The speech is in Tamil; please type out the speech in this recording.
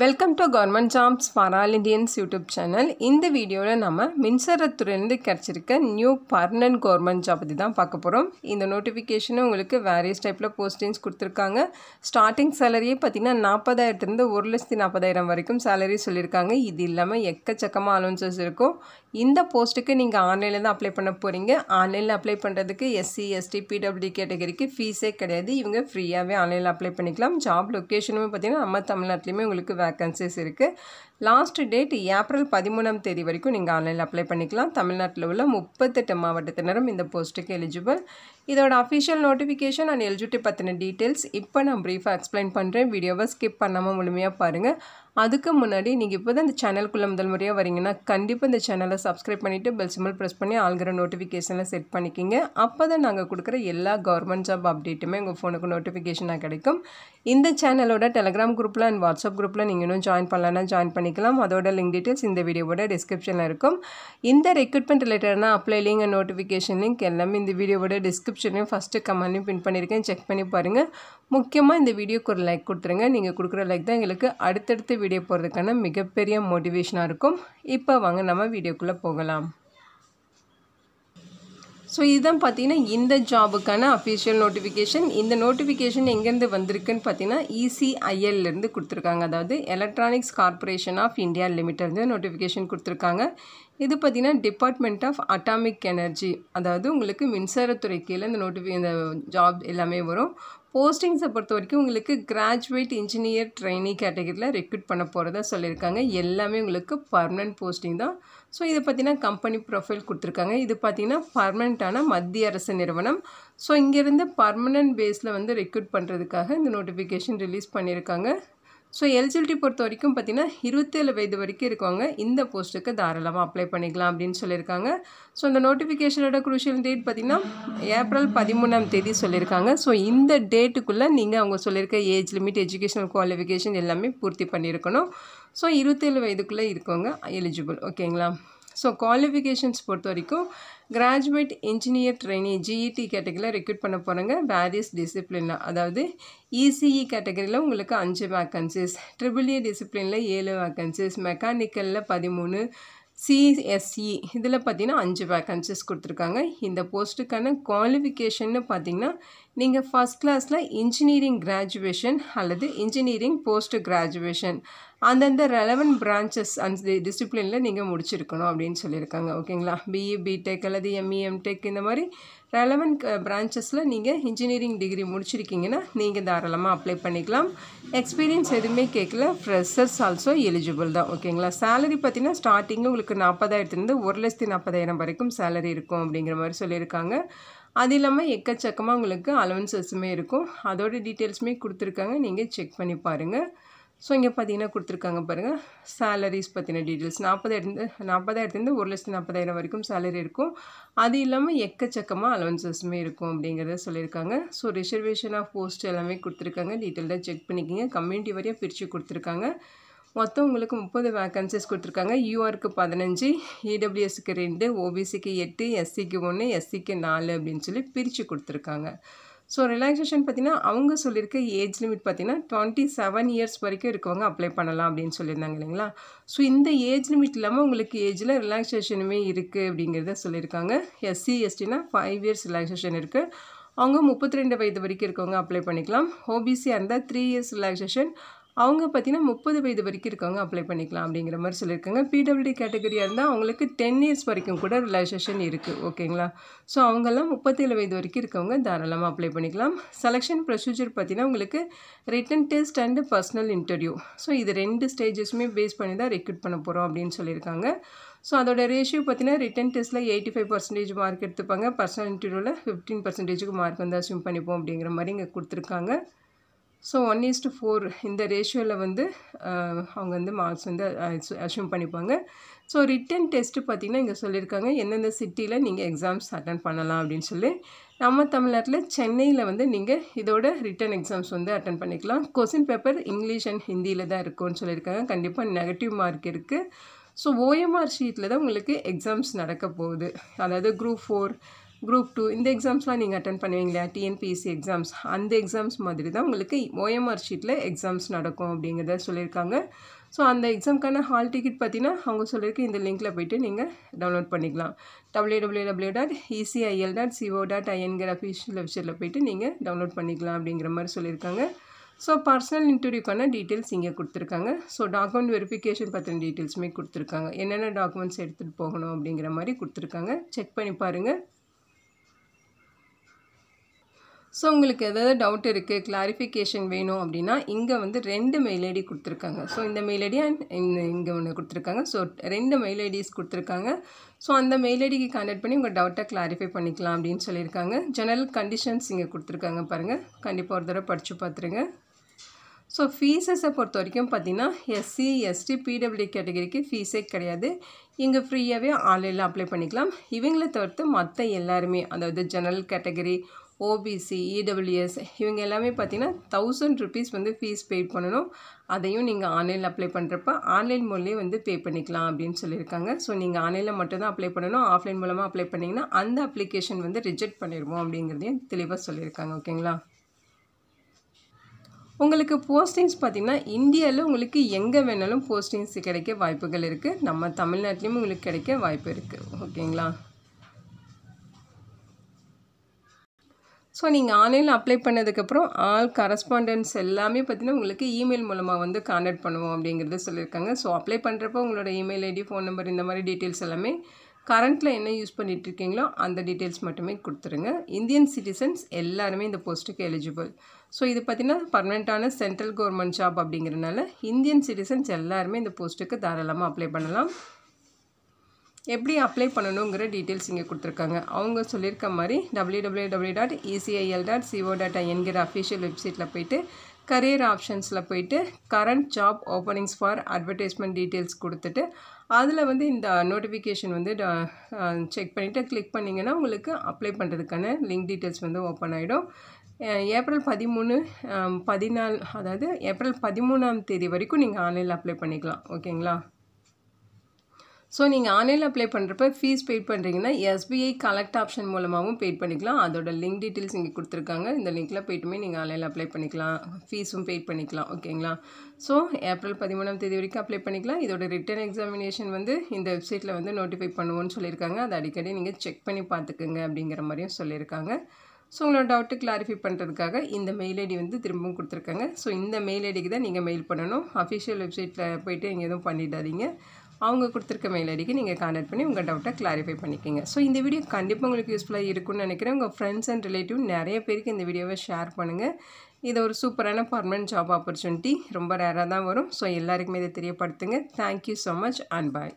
welcome to government jobs all Indians YouTube channel இந்த வீடியோவில் நம்ம மின்சாரத்துறையிலேருந்து கிடச்சிருக்க நியூ பர்மனன்ட் கவர்மெண்ட் ஜாப் பற்றி தான் பார்க்க போகிறோம் இந்த நோட்டிஃபிகேஷனும் உங்களுக்கு வேரியஸ் டைப்பில் போஸ்டிங்ஸ் கொடுத்துருக்காங்க ஸ்டார்டிங் சேலரியே பார்த்திங்கன்னா நாற்பதாயிரத்துலேருந்து ஒரு லட்சத்தி நாற்பதாயிரம் வரைக்கும் சேலரி சொல்லியிருக்காங்க இது இல்லாமல் எக்கச்சக்கமாக அலோன்சஸ் இருக்கும் இந்த போஸ்ட்டுக்கு நீங்கள் ஆன்லைனில் தான் அப்ளை பண்ண போகிறீங்க ஆன்லைனில் அப்ளை பண்ணுறதுக்கு எஸ்சி எஸ்டி பிடபிள்யூ கேட்டகரிக்கு ஃபீஸே கிடையாது இவங்க ஃப்ரீயாகவே ஆன்லைனில் அப்ளை பண்ணிக்கலாம் ஜாப் லொக்கேஷனுமே பார்த்திங்கன்னா நம்ம தமிழ்நாட்டிலையுமே உங்களுக்கு வேக்கன்சிஸ் இருக்குது லாஸ்ட் டேட் ஏப்ரல் பதிமூணாம் தேதி வரைக்கும் நீங்கள் ஆன்லைனில் அப்ளை பண்ணிக்கலாம் தமிழ்நாட்டில் உள்ள முப்பத்தெட்டு மாவட்டத்தினரும் இந்த போஸ்ட்டுக்கு எலிஜிபிள் இதோட அஃபிஷியல் நோட்டிஃபிகேஷன் அண்ட் எலிஜிபிலிட்டி பற்றின டீட்டெயில்ஸ் இப்போ நான் ப்ரீஃபாக எக்ஸ்பிளைன் பண்ணுறேன் வீடியோவை ஸ்கிப் பண்ணாமல் முழுமையாக பாருங்கள் அதுக்கு முன்னாடி நீங்கள் இப்போ தான் இந்த சேனலுக்குள்ளே முதல் முறையாக வரீங்கன்னா கண்டிப்பாக இந்த சேனலை சப்ஸ்கிரைப் பண்ணிவிட்டு பெல் சிம்பிள் ப்ரெஸ் பண்ணி ஆள்கிற நோட்டிஃபிகேஷனில் செட் பண்ணிக்கிங்க அப்போ தான் நாங்கள் கொடுக்குற எல்லா கவர்மெண்ட் ஜாப் அப்டேட்டுமே உங்கள் ஃபோனுக்கு நோட்டிஃபிகேஷனாக கிடைக்கும் இந்த சேனலோட டெலிகிராம் குரூப்பில் அண்ட் வாட்ஸ்அப் குரூப்பில் நீங்கள் இன்னும் ஜாயின் பண்ணலன்னா ஜாயின் பண்ணிக்கலாம் அதோட லிங்க் டீட்டெயில்ஸ் இந்த வீடியோவோட டிஸ்கிரிப்ஷனில் இருக்கும் இந்த ரெக்ரூட்மெண்ட் ரிலேட்டடான apply link and notification link எல்லாமே இந்த வீடியோவோட டிஸ்கிரிப்ஷன்லையும் ஃபஸ்ட்டு கமெண்ட்லையும் பின் பண்ணியிருக்கேன் செக் பண்ணி பாருங்கள் முக்கியமாக இந்த வீடியோக்கு ஒரு லைக் கொடுத்துருங்க நீங்கள் கொடுக்குற லைக் தான் எங்களுக்கு அடுத்தடுத்து வீடியோ போகிறதுக்கான மிகப்பெரிய மோட்டிவேஷனாக இருக்கும் இப்போ வாங்க நம்ம வீடியோக்குள்ளே போகலாம் ஸோ இதுதான் பார்த்தீங்கன்னா இந்த ஜாபுக்கான அஃபிஷியல் நோட்டிஃபிகேஷன் இந்த நோட்டிஃபிகேஷன் எங்கேருந்து வந்திருக்குன்னு பார்த்தீங்கன்னா இசிஐஎல்லேருந்து e கொடுத்துருக்காங்க அதாவது எலக்ட்ரானிக்ஸ் கார்பரேஷன் ஆஃப் இந்தியா லிமிட்டட்லேருந்து நோட்டிஃபிகேஷன் கொடுத்துருக்காங்க இது பார்த்தீங்கன்னா டிபார்ட்மெண்ட் ஆஃப் அட்டாமிக் எனர்ஜி அதாவது உங்களுக்கு மின்சாரத்துறை கீழே இந்த நோட்டிஃபி இந்த ஜாப் எல்லாமே வரும் போஸ்டிங்ஸை பொறுத்த வரைக்கும் உங்களுக்கு கிராஜுவேட் இன்ஜினியர் ட்ரைனிங் கேட்டகரியில் ரெக்ரூட் பண்ண போகிறதா சொல்லியிருக்காங்க எல்லாமே உங்களுக்கு பர்மனன்ட் போஸ்டிங் தான் ஸோ இதை பார்த்திங்கன்னா கம்பெனி ப்ரொஃபைல் கொடுத்துருக்காங்க இது பார்த்தீங்கன்னா பர்மனண்ட்டான மத்திய அரசு நிறுவனம் ஸோ இங்கேருந்து பர்மனன்ட் பேஸில் வந்து ரெக்ரூட் பண்ணுறதுக்காக இந்த நோட்டிஃபிகேஷன் ரிலீஸ் பண்ணியிருக்காங்க ஸோ எலிஜிபிலிட்டி பொறுத்த வரைக்கும் பார்த்திங்கன்னா இருபத்தேழு வயது வரைக்கும் இருக்கவங்க இந்த போஸ்ட்டுக்கு தாராளமாக அப்ளை பண்ணிக்கலாம் அப்படின்னு சொல்லியிருக்காங்க ஸோ அந்த நோட்டிஃபிகேஷனோட குரூஷியல் டேட் பார்த்திங்கன்னா ஏப்ரல் பதிமூணாம் தேதி சொல்லியிருக்காங்க ஸோ இந்த டேட்டுக்குள்ளே நீங்கள் அவங்க சொல்லியிருக்க ஏஜ் லிமிட் எஜுகேஷனல் குவாலிஃபிகேஷன் எல்லாமே பூர்த்தி பண்ணியிருக்கணும் ஸோ இருபத்தேழு வயதுக்குள்ளே இருக்கவங்க எலிஜிபிள் ஓகேங்களா ஸோ குவாலிஃபிகேஷன்ஸ் பொறுத்த வரைக்கும் கிராஜுவேட் இன்ஜினியர் ட்ரைனி ஜிஇடி கேட்டகரியில் ரெக்ரூட் பண்ண போகிறாங்க வேரியஸ் டிசிப்ளினில் அதாவது இசிஇ e கேட்டகரியில் e உங்களுக்கு அஞ்சு வேக்கன்சிஸ் ட்ரிபிள்இ டிசிப்ளினில் ஏழு வேக்கன்சிஸ் மெக்கானிக்கலில் பதிமூணு சிஎஸ்இ e இதில் பார்த்தீங்கன்னா அஞ்சு வேக்கன்சிஸ் கொடுத்துருக்காங்க இந்த போஸ்ட்டுக்கான குவாலிஃபிகேஷன்னு பார்த்தீங்கன்னா நீங்கள் ஃபஸ்ட் கிளாஸில் இன்ஜினியரிங் கிராஜுவேஷன் அல்லது இன்ஜினியரிங் போஸ்ட் கிராஜுவேஷன் அந்தந்த ரெலவன்ட் பிரான்ச்சஸ் அந்த டிசிப்ளினில் நீங்கள் முடிச்சிருக்கணும் அப்படின்னு சொல்லியிருக்காங்க ஓகேங்களா பிஇ பிடெக் அல்லது எம்இஎம் டெக் e, இந்த மாதிரி ரெலவன்ட் பிரான்ச்சஸில் நீங்கள் இன்ஜினியரிங் டிகிரி முடிச்சிருக்கீங்கன்னா நீங்கள் தாராளமாக அப்ளை பண்ணிக்கலாம் எக்ஸ்பீரியன்ஸ் எதுவுமே கேட்கல ஃப்ரெஷர்ஸ் ஆல்சோ எலிஜிபிள் தான் ஓகேங்களா சேலரி பார்த்தீங்கன்னா ஸ்டார்டிங்கு உங்களுக்கு நாற்பதாயிரத்துலேருந்து ஒரு லட்சத்தி நாற்பதாயிரம் வரைக்கும் சேலரி இருக்கும் அப்படிங்கிற மாதிரி சொல்லியிருக்காங்க அது இல்லாமல் எக்கச்சக்கமாக உங்களுக்கு அலவன்சஸுமே இருக்கும் அதோட டீட்டெயில்ஸுமே கொடுத்துருக்காங்க நீங்கள் செக் பண்ணி பாருங்கள் ஸோ இங்கே பார்த்தீங்கன்னா கொடுத்துருக்காங்க பாருங்கள் சேலரிஸ் பற்றின டீட்டெயில்ஸ் நாற்பதாயிரத்து நாற்பதாயிரத்துலேருந்து ஒரு லட்சத்து நாற்பதாயிரம் வரைக்கும் சேலரி இருக்கும் அது இல்லாமல் எக்கச்சக்கமாக அலவன்சஸுமே இருக்கும் அப்படிங்கிறத சொல்லியிருக்காங்க ஸோ ரிசர்வேஷன் ஆஃப் போஸ்ட் எல்லாமே கொடுத்துருக்காங்க டீட்டெயில்டாக செக் பண்ணிக்கோங்க கம்யூனிட்டி வரையாக பிரித்து கொடுத்துருக்காங்க மொத்தம் உங்களுக்கு முப்பது வேக்கன்சிஸ் கொடுத்துருக்காங்க யூஆருக்கு பதினஞ்சு இடபிள்யூஎஸ்க்கு e ரெண்டு ஓபிசிக்கு எட்டு எஸ்சிக்கு ஒன்று எஸ்சிக்கு நாலு அப்படின்னு சொல்லி பிரித்து கொடுத்துருக்காங்க ஸோ ரிலாக்ஸேஷன் பார்த்திங்கன்னா அவங்க சொல்லியிருக்க ஏஜ் லிமிட் பார்த்திங்கன்னா டுவெண்ட்டி செவன் இயர்ஸ் வரைக்கும் இருக்கவங்க அப்ளை பண்ணலாம் அப்படின்னு சொல்லியிருந்தாங்க இல்லைங்களா ஸோ இந்த ஏஜ் லிமிட் இல்லாமல் உங்களுக்கு ஏஜில் ரிலாக்ஸேஷனுமே இருக்குது அப்படிங்கிறத சொல்லியிருக்காங்க எஸ்சி எஸ்டினா ஃபைவ் இயர்ஸ் ரிலாக்ஸேஷன் இருக்குது அவங்க முப்பத்தி ரெண்டு வயது வரைக்கும் இருக்கவங்க அப்ளை பண்ணிக்கலாம் ஓபிசியாக இருந்தால் த்ரீ இயர்ஸ் ரிலாக்ஸேஷன் அவங்க பார்த்தீங்கன்னா முப்பது வயது வரைக்கும் இருக்கவங்க அப்ளை பண்ணிக்கலாம் அப்படிங்கிற மாதிரி சொல்லியிருக்காங்க பிடபிள்யூடி கேட்டகரியாக இருந்தால் அவங்களுக்கு டென் இயர்ஸ் வரைக்கும் கூட ரிலாக்ஸேஷன் இருக்குது ஓகேங்களா ஸோ அவங்கெல்லாம் முப்பத்தேழு வயது வரைக்கும் இருக்கவங்க தாராளமாக அப்ளை பண்ணிக்கலாம் செலெக்ஷன் ப்ரொசீஜர் பார்த்திங்கன்னா உங்களுக்கு written test and personal interview so இது ரெண்டு ஸ்டேஜஸுமே பேஸ் பண்ணி தான் ரெக்ரூட் பண்ண போகிறோம் அப்படின்னு சொல்லியிருக்காங்க ஸோ அதோட ரேஷியோ பார்த்தீங்கன்னா ரிட்டன் டெஸ்ட்டில் எயிட்டி ஃபைவ் பர்சன்டேஜ் மார்க் எடுத்துப்பாங்க பர்சனல் இன்டர்வியூவில் ஃபிஃப்டீன் பர்சன்டேஜுக்கு மார்க் வந்து அசியூம் பண்ணிப்போம் அப்படிங்கிற மாதிரி இங்கே கொடுத்துருக்காங்க so one is east four இந்த ரேஷியோவில் வந்து அவங்க வந்து மார்க்ஸ் வந்து அஷ்யூம் பண்ணிப்பாங்க ஸோ ரிட்டன் டெஸ்ட்டு பார்த்திங்கன்னா இங்கே சொல்லியிருக்காங்க எந்தெந்த சிட்டியில் நீங்கள் எக்ஸாம்ஸ் அட்டன் பண்ணலாம் அப்படின்னு சொல்லி நம்ம தமிழ்நாட்டில் சென்னையில் வந்து நீங்கள் இதோட ரிட்டன் எக்ஸாம்ஸ் வந்து அட்டன் பண்ணிக்கலாம் கொஸ்டின் பேப்பர் இங்கிலீஷ் அண்ட் ஹிந்தியில் தான் இருக்கும்னு சொல்லியிருக்காங்க கண்டிப்பாக நெகட்டிவ் மார்க் இருக்குது ஸோ ஓஎம்ஆர் ஷீட்டில் தான் உங்களுக்கு எக்ஸாம்ஸ் நடக்க போகுது அதாவது குரூப் ஃபோர் குரூப் டூ இந்த எக்ஸாம்ஸ்லாம் நீங்கள் அட்டன் பண்ணுவீங்களா டிஎன்பிஎஸ்சி எக்ஸாம்ஸ் அந்த எக்ஸாம்ஸ் மாதிரி தான் உங்களுக்கு ஓஎம்ஆர் ஷீட்டில் எக்ஸாம்ஸ் நடக்கும் அப்படிங்கிறத சொல்லியிருக்காங்க ஸோ அந்த எக்ஸாமுக்கான ஹால் டிக்கெட் பார்த்தீங்கன்னா அவங்க சொல்லியிருக்க இந்த லிங்க்கில் போய்ட்டு நீங்கள் டவுன்லோட் பண்ணிக்கலாம் W W W dot ECIL dot CO dot ஐஎன்கிற அஃபிஷியல் வெப்சைட்டில் போய்ட்டு நீங்கள் டவுன்லோட் பண்ணிக்கலாம் அப்படிங்கிற மாதிரி சொல்லியிருக்காங்க ஸோ பர்சனல் இன்டர்வியூக்கான டீட்டெயில்ஸ் இங்கே கொடுத்துருக்காங்க ஸோ டாக்குமெண்ட் வெரிஃபிகேஷன் பற்றின டீட்டெயில்ஸுமே கொடுத்துருக்காங்க என்னென்ன டாக்குமெண்ட்ஸ் எடுத்துகிட்டு போகணும் அப்படிங்கிற மாதிரி கொடுத்துருக்காங்க செக் பண்ணி பாருங்கள் ஸோ உங்களுக்கு எதாவது டவுட் இருக்குது கிளாரிஃபிகேஷன் வேணும் அப்படின்னா இங்கே வந்து ரெண்டு மெயில் ஐடி கொடுத்துருக்காங்க ஸோ இந்த மெயில் ஐடி அண்ட் இங்கே ஒன்று கொடுத்துருக்காங்க ஸோ ரெண்டு மெயில் ஐடிஸ் கொடுத்துருக்காங்க ஸோ அந்த மெயில் ஐடிக்கு கான்டாக்ட் பண்ணி உங்கள் டவுட்டை கிளாரிஃபை பண்ணிக்கலாம் அப்படின்னு சொல்லியிருக்காங்க ஜெனரல் கண்டிஷன்ஸ் இங்கே கொடுத்துருக்காங்க பாருங்கள் கண்டிப்பாக ஒரு தடவை படித்து பார்த்துருங்க ஸோ ஃபீஸஸை பொறுத்த வரைக்கும் பார்த்தீங்கன்னா எஸ்சி எஸ்டி பிடபிள்யூ கேட்டகரிக்கு ஃபீஸே கிடையாது இங்கே ஃப்ரீயாகவே ஆன்லைனில் அப்ளை பண்ணிக்கலாம் இவங்களை தவிர்த்து மற்ற எல்லாருமே அதாவது general category OBC EWS e இவங்க எல்லாமே பார்த்தீங்கன்னா தௌசண்ட் ருபீஸ் வந்து ஃபீஸ் பே பண்ணணும் அதையும் நீங்கள் ஆன்லைனில் அப்ளை பண்ணுறப்ப ஆன்லைன் மூலியே வந்து பே பண்ணிக்கலாம் அப்படின்னு சொல்லியிருக்காங்க ஸோ நீங்கள் ஆன்லைனில் மட்டும்தான் அப்ளை பண்ணணும் ஆஃப்லைன் மூலமாக அப்ளை பண்ணிங்கன்னா அந்த அப்ளிகேஷன் வந்து ரிஜெக்ட் பண்ணிடுவோம் அப்படிங்கிறதையும் தெளிவாக சொல்லியிருக்காங்க ஓகேங்களா உங்களுக்கு போஸ்டிங்ஸ் பார்த்திங்கன்னா இந்தியாவில் உங்களுக்கு எங்கே வேணாலும் போஸ்டிங்ஸ் கிடைக்க வாய்ப்புகள் இருக்குது நம்ம தமிழ்நாட்டிலையும் உங்களுக்கு கிடைக்க வாய்ப்பு இருக்குது ஓகேங்களா ஸோ நீங்கள் ஆன்லைனில் அப்ளை பண்ணதுக்கப்புறம் ஆல் கரஸ்பாண்டன்ஸ் எல்லாமே பார்த்தீங்கன்னா உங்களுக்கு இமெயில் மூலமாக வந்து காண்டாக்ட் பண்ணுவோம் அப்படிங்கிறத சொல்லியிருக்காங்க ஸோ அப்ளை பண்ணுறப்போ உங்களோட இமெயில் ஐடி ஃபோன் நம்பர் இந்த மாதிரி டீட்டெயில்ஸ் எல்லாமே கரண்ட்டில் என்ன யூஸ் பண்ணிகிட்ருக்கீங்களோ அந்த டீட்டெயில்ஸ் மட்டுமே கொடுத்துருங்க இந்தியன் சிட்டிசன்ஸ் எல்லாருமே இந்த போஸ்ட்டுக்கு எலிஜிபிள் ஸோ இது பார்த்திங்கன்னா பர்மனெண்ட்டான சென்ட்ரல் கவர்மெண்ட் ஜாப் அப்படிங்கிறனால இந்தியன் சிட்டிசன்ஸ் எல்லாருமே இந்த போஸ்ட்டுக்கு தாராளமாக அப்ளை பண்ணலாம் எப்படி அப்ளை பண்ணணுங்கிற டீட்டெயில்ஸ் இங்கே கொடுத்துருக்காங்க அவங்க சொல்லியிருக்க மாதிரி W W W dot ECIL dot CO dot என்கிற அஃபிஷியல் வெப்சைட்டில் போயிட்டு கரியர் ஆப்ஷன்ஸில் போயிட்டு current job openings for advertisement details கொடுத்துட்டு அதில் வந்து இந்த நோட்டிஃபிகேஷன் வந்து செக் பண்ணிவிட்டு கிளிக் பண்ணிங்கன்னா உங்களுக்கு அப்ளை பண்ணுறதுக்கான லிங்க் டீட்டெயில்ஸ் வந்து ஓப்பன் ஆகிடும் ஏப்ரல் பதிமூணு பதினாலு அதாவது ஏப்ரல் பதிமூணாம் தேதி வரைக்கும் நீங்கள் ஆன்லைனில் அப்ளை பண்ணிக்கலாம் ஓகேங்களா ஸோ நீங்கள் ஆன்லைனில் அப்ளை பண்ணுறப்ப ஃபீஸ் பெய்ட் பண்ணுறீங்கன்னா எஸ்பிஐ கலெக்ட் ஆப்ஷன் மூலமாகவும் பெய்ட் பண்ணிக்கலாம் அதோட லிங்க் டீட்டெயில்ஸ் இங்கே கொடுத்துருக்காங்க இந்த லிங்க்கில் போய்ட்டுமே நீங்கள் ஆன்லைனில் அப்ளை பண்ணிக்கலாம் ஃபீஸும் பெய்ட் பண்ணிக்கலாம் ஓகேங்களா ஸோ ஏப்ரல் பதிமூணாம் தேதி வரைக்கும் அப்ளை பண்ணிக்கலாம் இதோட ரிட்டன் எக்ஸாமினேஷன் வந்து இந்த வெப்சைட்டில் வந்து நோட்டிஃபை பண்ணுவோன்னு சொல்லியிருக்காங்க அதை அடிக்கடி நீங்கள் செக் பண்ணி பார்த்துக்குங்க அப்படிங்கிற மாதிரியும் சொல்லியிருக்காங்க ஸோ உங்களோட டவுட்டு கிளாரிஃபை பண்ணுறதுக்காக இந்த மெயில் ஐடி வந்து திரும்பவும் கொடுத்துருக்காங்க ஸோ இந்த மெயில் ஐடிக்கு தான் நீங்கள் மெயில் பண்ணணும் அஃபிஷியல் வெப்சைட்டில் போய்ட்டு எங்கே எதுவும் பண்ணிடாதீங்க அவங்க கொடுத்துருக்க மெயில் ஐடிக்கு நீங்கள் காண்டாக்ட் பண்ணி உங்கள் டவுட்டை கிளாரிஃபை பண்ணிக்கோங்க ஸோ இந்த வீடியோ கண்டிப்பாக உங்களுக்கு யூஸ்ஃபுல்லாக இருக்கும்னு நினைக்கிறேன் உங்கள் ஃப்ரெண்ட்ஸ் அண்ட் ரிலேட்டிவ் நிறைய பேருக்கு இந்த வீடியோவை ஷேர் பண்ணுங்கள் இது ஒரு சூப்பரான பர்மனெண்ட் ஜாப் ஆப்பர்ச்சுனிட்டி ரொம்ப ரேராக தான் வரும் ஸோ எல்லாருக்குமே இதை தெரியப்படுத்துங்க thank you so much and bye